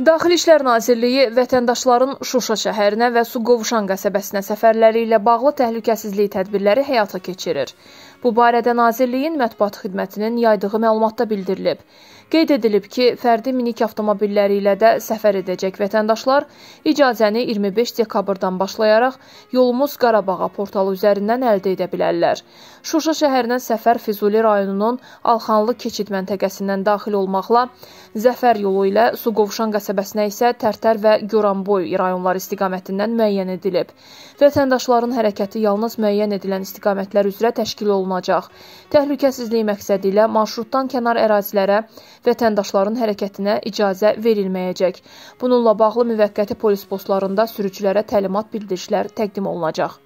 Daxili İşlər Nazirliyi vətəndaşların Şuşa şəhərinə və Suqovuşan qəsəbəsinə səfərləri ilə bağlı təhlükəsizlik tədbirləri həyata keçirir. Bu barədə Nazirliyin mətbuat xidmətinin yaydığı məlumatda bildirilib. Qeyd edilib ki, fərdi minik avtomobilləri ilə də səfər edəcək vətəndaşlar icazəni 25 dekabrdan başlayaraq Yolumuz Qarabağa portalı üzərindən əldə edə bilərlər. Şuşa şəhərinə səfər Füzuli rayonunun Alxanlı keçid məntəqəsindən daxil olmaqla Zəfər yolu ilə Suqovuşan qəsəbəsinə münasibəsinə isə Tərtər və Goranboy rayonları istiqamətindən müəyyən edilib. Vətəndaşların hərəkəti yalnız müəyyən edilən istiqamətlər üzrə təşkil olunacaq. Təhlükəsizlik məqsədi ilə marşrutdan kənar ərazilərə vətəndaşların hərəkətinə icazə verilməyəcək. Bununla bağlı müvəqqəti polis postlarında sürücülərə təlimat bildirişlər təqdim olunacaq.